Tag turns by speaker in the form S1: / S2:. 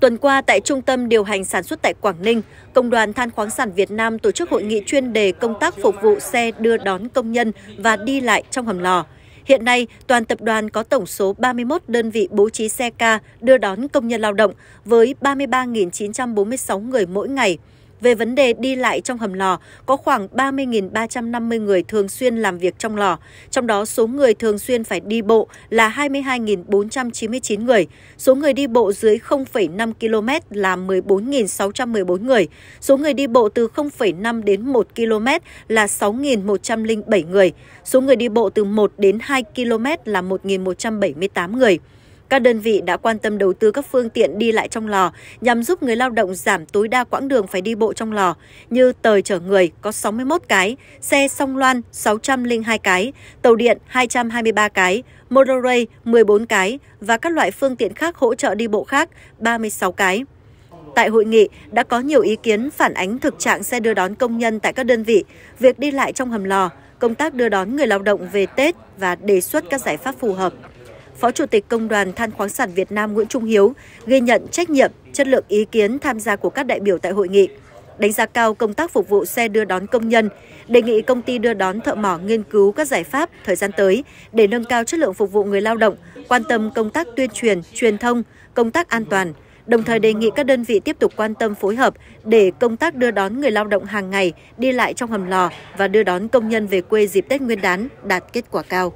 S1: Tuần qua, tại Trung tâm Điều hành Sản xuất tại Quảng Ninh, Công đoàn Than khoáng sản Việt Nam tổ chức hội nghị chuyên đề công tác phục vụ xe đưa đón công nhân và đi lại trong hầm lò. Hiện nay, toàn tập đoàn có tổng số 31 đơn vị bố trí xe ca đưa đón công nhân lao động với 33.946 người mỗi ngày về vấn đề đi lại trong hầm lò, có khoảng 30.350 người thường xuyên làm việc trong lò, trong đó số người thường xuyên phải đi bộ là 22.499 người, số người đi bộ dưới 0,5 km là 14.614 người, số người đi bộ từ 0,5 đến 1 km là 6.107 người, số người đi bộ từ 1 đến 2 km là 1.178 người. Các đơn vị đã quan tâm đầu tư các phương tiện đi lại trong lò nhằm giúp người lao động giảm tối đa quãng đường phải đi bộ trong lò, như tời chở người có 61 cái, xe song loan 602 cái, tàu điện 223 cái, motorway 14 cái và các loại phương tiện khác hỗ trợ đi bộ khác 36 cái. Tại hội nghị đã có nhiều ý kiến phản ánh thực trạng xe đưa đón công nhân tại các đơn vị, việc đi lại trong hầm lò, công tác đưa đón người lao động về Tết và đề xuất các giải pháp phù hợp. Phó Chủ tịch Công đoàn Than khoáng sản Việt Nam Nguyễn Trung Hiếu ghi nhận trách nhiệm, chất lượng ý kiến tham gia của các đại biểu tại hội nghị, đánh giá cao công tác phục vụ xe đưa đón công nhân, đề nghị công ty đưa đón thợ mỏ nghiên cứu các giải pháp thời gian tới để nâng cao chất lượng phục vụ người lao động, quan tâm công tác tuyên truyền, truyền thông, công tác an toàn, đồng thời đề nghị các đơn vị tiếp tục quan tâm phối hợp để công tác đưa đón người lao động hàng ngày đi lại trong hầm lò và đưa đón công nhân về quê dịp Tết Nguyên đán đạt kết quả cao.